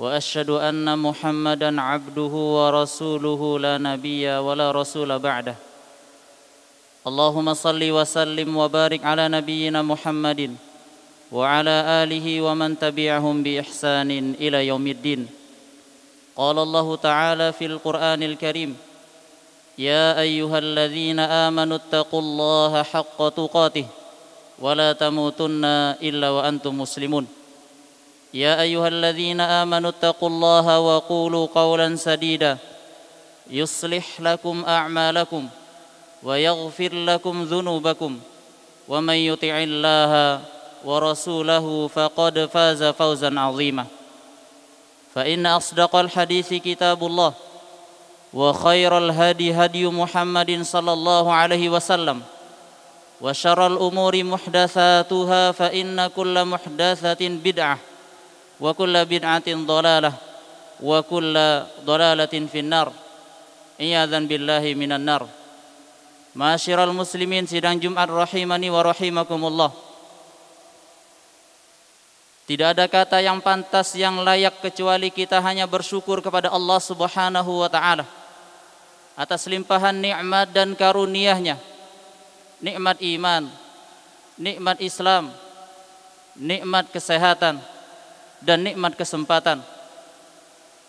واشهد ان محمدا عبده ورسوله لا نبي ولا رسول بعده اللهم صل وسلم وبارك على نبينا محمد وعلى اله ومن تبعهم باحسان الى يوم الدين قال الله تعالى في القران الكريم يا ايها الذين امنوا اتقوا الله حق تقاته ولا تموتن الا وانتم مسلمون يا ايها الذين امنوا اتقوا الله وقولوا قولا سديدا يصلح لكم اعمالكم ويغفر لكم ذنوبكم ومن يطع الله ورسوله فقد فاز فوزا عظيما فان اصدق الحديث كتاب الله وخير الهدي هدي محمد صلى الله عليه وسلم وشر الامور محدثاتها فان كل محدثه بدعه وكل bid'atin dhalalah wa ضلالة dhalalatin finnar عياذا billahi minan nar Masyiral muslimin sidang Jumat rahimani wa rahimakumullah Tidak ada kata yang pantas yang layak kecuali kita hanya bersyukur kepada Allah Subhanahu wa taala atas limpahan nikmat dan karunia-Nya. Nikmat iman, nikmat Islam, nikmat kesehatan, dan nikmat kesempatan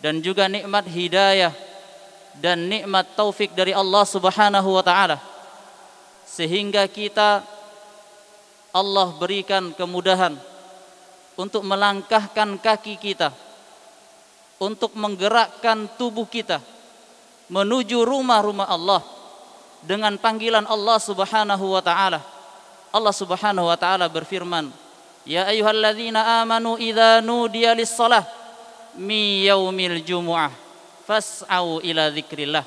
dan juga nikmat hidayah dan nikmat taufik dari Allah Subhanahu wa taala sehingga kita Allah berikan kemudahan untuk melangkahkan kaki kita untuk menggerakkan tubuh kita menuju rumah-rumah Allah dengan panggilan Allah Subhanahu wa taala Allah Subhanahu wa taala berfirman Ya ayyuhalladzina amanu idza nudiya lis-shalah mi yaumil jumu'ah fas'au ila dzikrillah.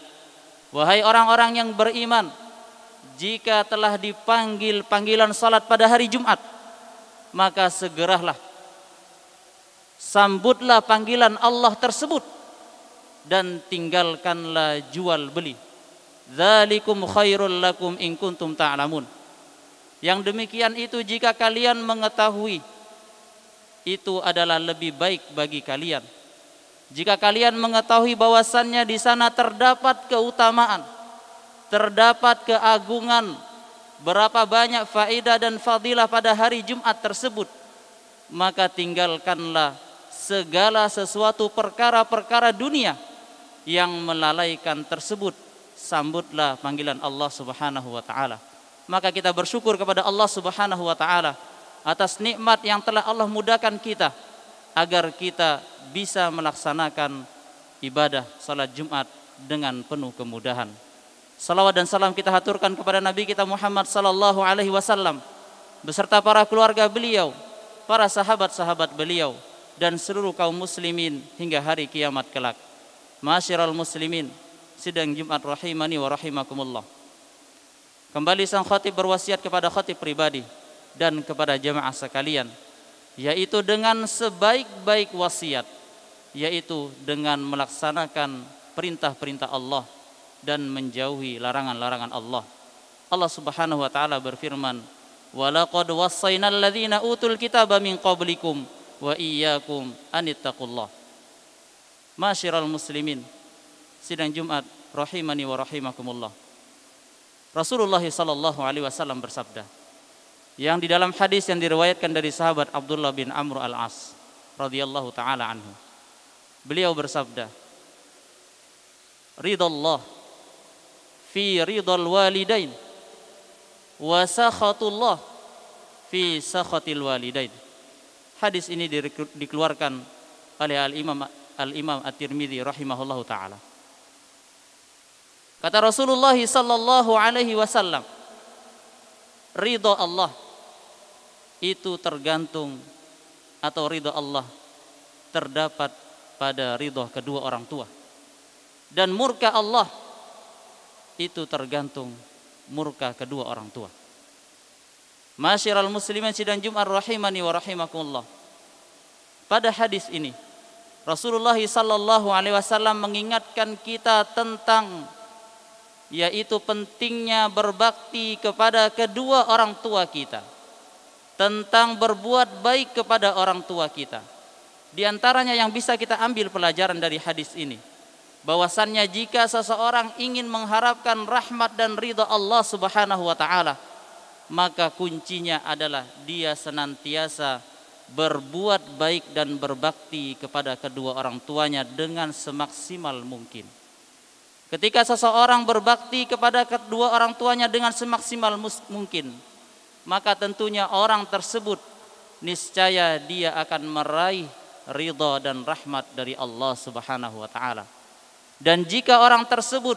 Wahai orang-orang yang beriman, jika telah dipanggil panggilan salat pada hari Jumat, maka segeralah sambutlah panggilan Allah tersebut dan tinggalkanlah jual beli. Zalikum khairul lakum in kuntum ta'lamun. Ta yang demikian itu jika kalian mengetahui itu adalah lebih baik bagi kalian. Jika kalian mengetahui bahwasannya di sana terdapat keutamaan, terdapat keagungan, berapa banyak faedah dan fadilah pada hari Jumat tersebut, maka tinggalkanlah segala sesuatu perkara-perkara dunia yang melalaikan tersebut. Sambutlah panggilan Allah Subhanahu wa taala maka kita bersyukur kepada Allah Subhanahu wa taala atas nikmat yang telah Allah mudahkan kita agar kita bisa melaksanakan ibadah salat Jumat dengan penuh kemudahan. Salawat dan salam kita haturkan kepada Nabi kita Muhammad sallallahu alaihi wasallam beserta para keluarga beliau, para sahabat-sahabat beliau dan seluruh kaum muslimin hingga hari kiamat kelak. Masyiral muslimin, sidang Jumat rahimani wa rahimakumullah. Kembali sang khatib berwasiat kepada khatib pribadi dan kepada jemaah sekalian yaitu dengan sebaik-baik wasiat yaitu dengan melaksanakan perintah-perintah Allah dan menjauhi larangan-larangan Allah. Allah Subhanahu wa taala berfirman, "Walaqad wassaynal ladzina utul kitaba min qablikum wa iyyakum anittaqullah." Masyiral muslimin, sidang Jumat rahimani wa rahimakumullah. Rasulullah Shallallahu Alaihi Wasallam bersabda, yang di dalam hadis yang diriwayatkan dari sahabat Abdullah bin Amr al As radhiyallahu taala anhu. Beliau bersabda, Ridha Allah fi ridhal walidain wa sakhatullah fi sakhatil walidain. Hadis ini dikeluarkan oleh Al Imam Al Imam at tirmizi rahimahullahu taala. Kata Rasulullah sallallahu alaihi wasallam, ridho Allah itu tergantung atau ridho Allah terdapat pada ridho kedua orang tua. Dan murka Allah itu tergantung murka kedua orang tua. Masyiral muslimin sidang Jumat rahimani wa rahimakumullah. Pada hadis ini Rasulullah sallallahu alaihi wasallam mengingatkan kita tentang yaitu pentingnya berbakti kepada kedua orang tua kita tentang berbuat baik kepada orang tua kita di antaranya yang bisa kita ambil pelajaran dari hadis ini bahwasannya jika seseorang ingin mengharapkan rahmat dan ridha Allah Subhanahu wa taala maka kuncinya adalah dia senantiasa berbuat baik dan berbakti kepada kedua orang tuanya dengan semaksimal mungkin. Ketika seseorang berbakti kepada kedua orang tuanya dengan semaksimal mungkin, maka tentunya orang tersebut niscaya dia akan meraih ridha dan rahmat dari Allah Subhanahu wa taala. Dan jika orang tersebut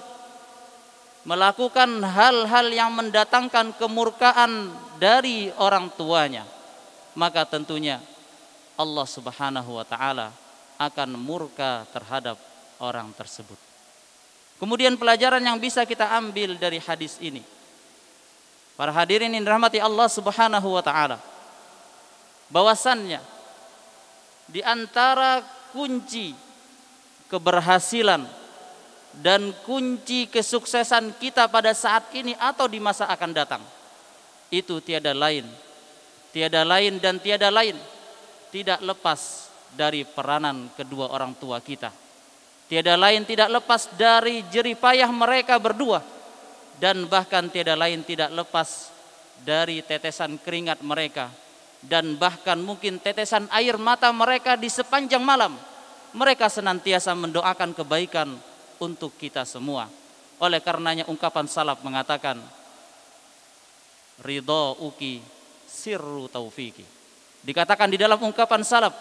melakukan hal-hal yang mendatangkan kemurkaan dari orang tuanya, maka tentunya Allah Subhanahu wa taala akan murka terhadap orang tersebut. Kemudian pelajaran yang bisa kita ambil dari hadis ini. Para hadirin yang dirahmati Allah Subhanahu wa taala. Bahwasannya di antara kunci keberhasilan dan kunci kesuksesan kita pada saat ini atau di masa akan datang itu tiada lain tiada lain dan tiada lain tidak lepas dari peranan kedua orang tua kita Tiada lain tidak lepas dari jerih payah mereka berdua dan bahkan tiada lain tidak lepas dari tetesan keringat mereka dan bahkan mungkin tetesan air mata mereka di sepanjang malam. Mereka senantiasa mendoakan kebaikan untuk kita semua. Oleh karenanya ungkapan salaf mengatakan, Ridho uki sirru taufiki. Dikatakan di dalam ungkapan salaf,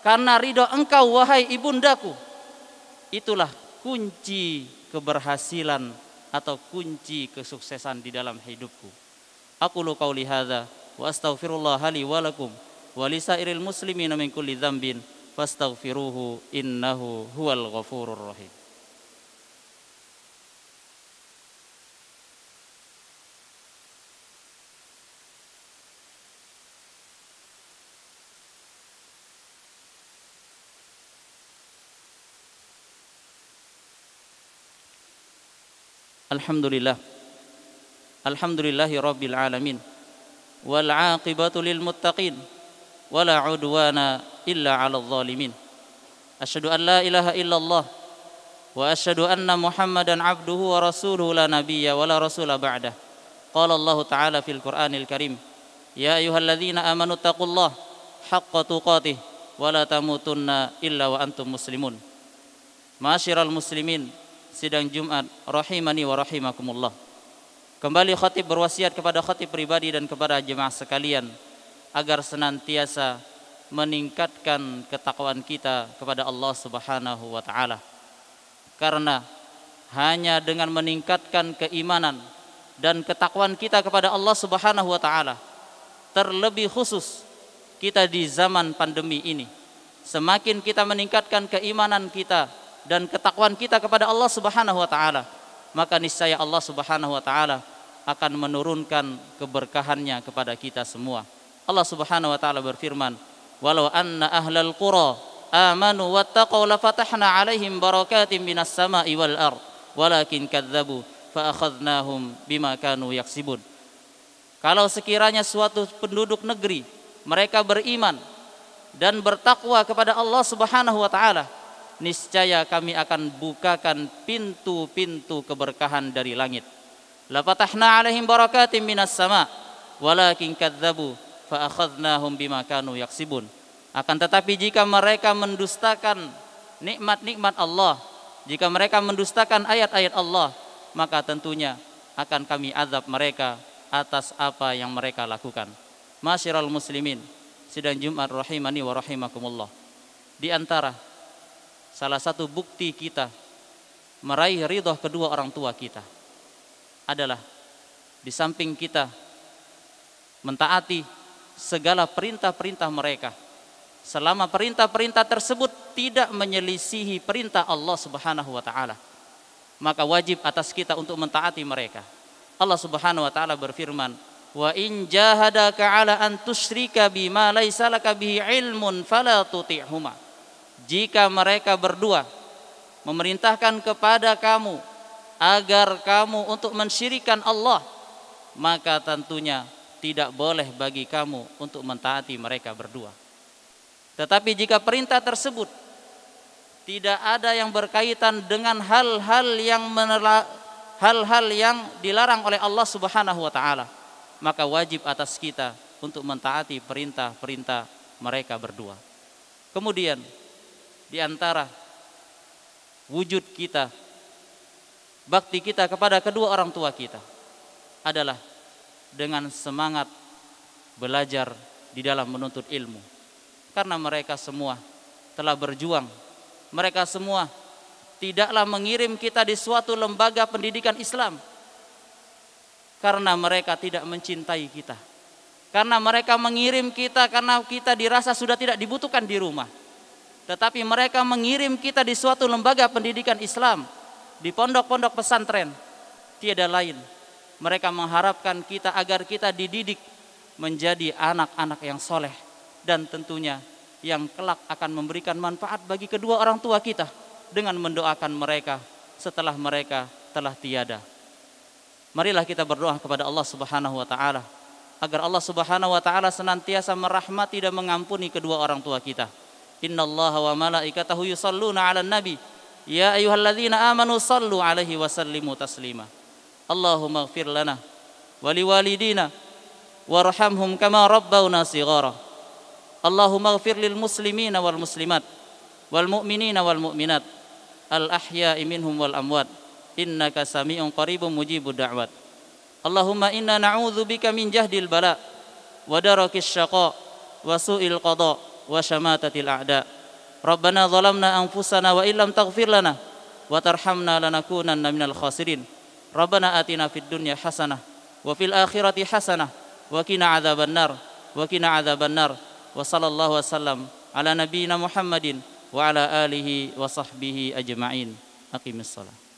karena ridho engkau wahai ibundaku, Itulah kunci keberhasilan atau kunci kesuksesan di dalam hidupku. Aku lu kau lihada. wa astaghfirullah li wa lakum wa li sairil muslimina min kulli dzambin fastaghfiruhu innahu huwal ghafurur rahim. Alhamdulillah Alhamdulillahi Rabbil Alamin Wal aqibatu lil muttaqin Wala udwana illa ala zalimin Asyadu an la ilaha illallah Wa asyadu anna muhammadan abduhu wa rasuluhu la nabiyya wa la rasula ba'dah Qala Allah ta'ala fil Qur'anil karim Ya ayuhalladzina amanu taqullah Haqqa tuqatih Wa la tamutunna illa wa antum muslimun Masyiral muslimin sidang Jumat rahimani wa rahimakumullah. Kembali khatib berwasiat kepada khatib pribadi dan kepada jemaah sekalian agar senantiasa meningkatkan ketakwaan kita kepada Allah Subhanahu wa taala. Karena hanya dengan meningkatkan keimanan dan ketakwaan kita kepada Allah Subhanahu wa taala terlebih khusus kita di zaman pandemi ini semakin kita meningkatkan keimanan kita dan ketakwaan kita kepada Allah Subhanahu wa taala, maka niscaya Allah Subhanahu wa taala akan menurunkan keberkahannya kepada kita semua. Allah Subhanahu wa taala berfirman, "Walau anna ahlal qura amanu wattaqau lafatahna 'alaihim barakatim minas sama'i wal ard, walakin kadzabu fa akhadnahum bima kanu yaksibun." Kalau sekiranya suatu penduduk negeri mereka beriman dan bertakwa kepada Allah Subhanahu wa taala, niscaya kami akan bukakan pintu-pintu keberkahan dari langit. La fatahna alaihim barakatim minas sama walakin kadzabu fa akhadnahum bima kanu yaksibun. Akan tetapi jika mereka mendustakan nikmat-nikmat Allah, jika mereka mendustakan ayat-ayat Allah, maka tentunya akan kami azab mereka atas apa yang mereka lakukan. Masyiral muslimin, sidang Jumat rahimani wa rahimakumullah. Di antara salah satu bukti kita meraih ridho kedua orang tua kita adalah di samping kita mentaati segala perintah-perintah mereka selama perintah-perintah tersebut tidak menyelisihi perintah Allah Subhanahu wa taala maka wajib atas kita untuk mentaati mereka Allah Subhanahu wa taala berfirman wa in jahadaka ala an tusyrika bima laisa laka ilmun fala tuti'huma jika mereka berdua memerintahkan kepada kamu agar kamu untuk mensyirikan Allah maka tentunya tidak boleh bagi kamu untuk mentaati mereka berdua tetapi jika perintah tersebut tidak ada yang berkaitan dengan hal-hal yang hal-hal yang dilarang oleh Allah Subhanahu wa taala maka wajib atas kita untuk mentaati perintah-perintah mereka berdua. Kemudian di antara wujud kita bakti kita kepada kedua orang tua kita adalah dengan semangat belajar di dalam menuntut ilmu karena mereka semua telah berjuang mereka semua tidaklah mengirim kita di suatu lembaga pendidikan Islam karena mereka tidak mencintai kita. Karena mereka mengirim kita karena kita dirasa sudah tidak dibutuhkan di rumah. Tetapi mereka mengirim kita di suatu lembaga pendidikan Islam, di pondok-pondok pesantren. Tiada lain, mereka mengharapkan kita agar kita dididik menjadi anak-anak yang soleh dan tentunya yang kelak akan memberikan manfaat bagi kedua orang tua kita dengan mendoakan mereka setelah mereka telah tiada. Marilah kita berdoa kepada Allah Subhanahu wa taala agar Allah Subhanahu wa taala senantiasa merahmati dan mengampuni kedua orang tua kita. Inna Allah wa malaikatahu yusalluna 'alan nabi ya ayyuhalladzina amanu sallu 'alaihi wa sallimu taslima Allahumma ighfir lana wa walidina warhamhum kama rabbawna sighara Allahumma ighfir lil muslimina wal muslimat wal mu'minina wal mu'minat al ahya'i minhum wal amwat innaka sami'un qaribun mujibud da'wat Allahumma inna na'udzubika min jahdil bala wa syaqa wa qada' وشماتة الأعداء ربنا ظلمنا أنفسنا وإن لم تغفر لنا وترحمنا لنكونن من الخاسرين ربنا آتنا في الدنيا حسنة وفي الآخرة حسنة وقنا عذاب النار وقنا عذاب النار وصلى الله وسلم على نبينا محمد وعلى آله وصحبه أجمعين أقم الصلاة